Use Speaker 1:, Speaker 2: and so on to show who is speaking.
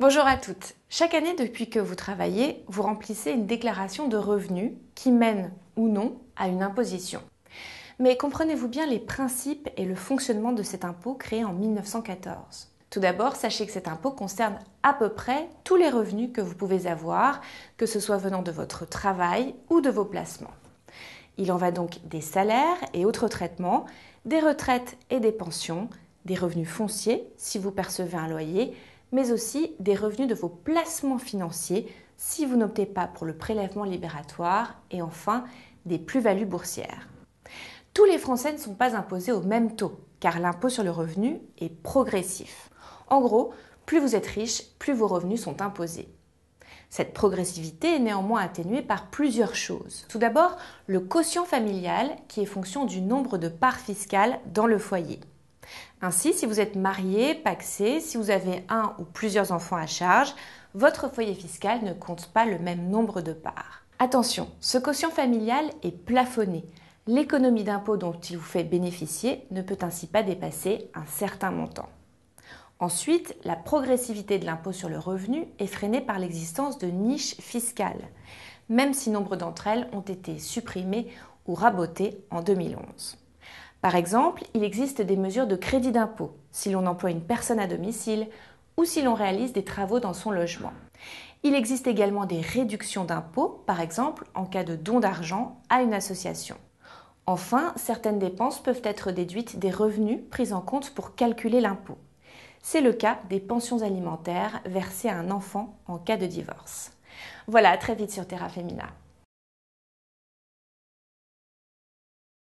Speaker 1: Bonjour à toutes. Chaque année, depuis que vous travaillez, vous remplissez une déclaration de revenus qui mène ou non à une imposition. Mais comprenez-vous bien les principes et le fonctionnement de cet impôt créé en 1914 Tout d'abord, sachez que cet impôt concerne à peu près tous les revenus que vous pouvez avoir, que ce soit venant de votre travail ou de vos placements. Il en va donc des salaires et autres traitements, des retraites et des pensions, des revenus fonciers si vous percevez un loyer, mais aussi des revenus de vos placements financiers si vous n'optez pas pour le prélèvement libératoire et enfin des plus-values boursières. Tous les Français ne sont pas imposés au même taux car l'impôt sur le revenu est progressif. En gros, plus vous êtes riche, plus vos revenus sont imposés. Cette progressivité est néanmoins atténuée par plusieurs choses. Tout d'abord, le quotient familial qui est fonction du nombre de parts fiscales dans le foyer. Ainsi, si vous êtes marié, paxé, si vous avez un ou plusieurs enfants à charge, votre foyer fiscal ne compte pas le même nombre de parts. Attention, ce quotient familial est plafonné. L'économie d'impôt dont il vous fait bénéficier ne peut ainsi pas dépasser un certain montant. Ensuite, la progressivité de l'impôt sur le revenu est freinée par l'existence de niches fiscales, même si nombre d'entre elles ont été supprimées ou rabotées en 2011. Par exemple, il existe des mesures de crédit d'impôt si l'on emploie une personne à domicile ou si l'on réalise des travaux dans son logement. Il existe également des réductions d'impôts, par exemple en cas de don d'argent à une association. Enfin, certaines dépenses peuvent être déduites des revenus pris en compte pour calculer l'impôt. C'est le cas des pensions alimentaires versées à un enfant en cas de divorce. Voilà, très vite sur Terra Femina.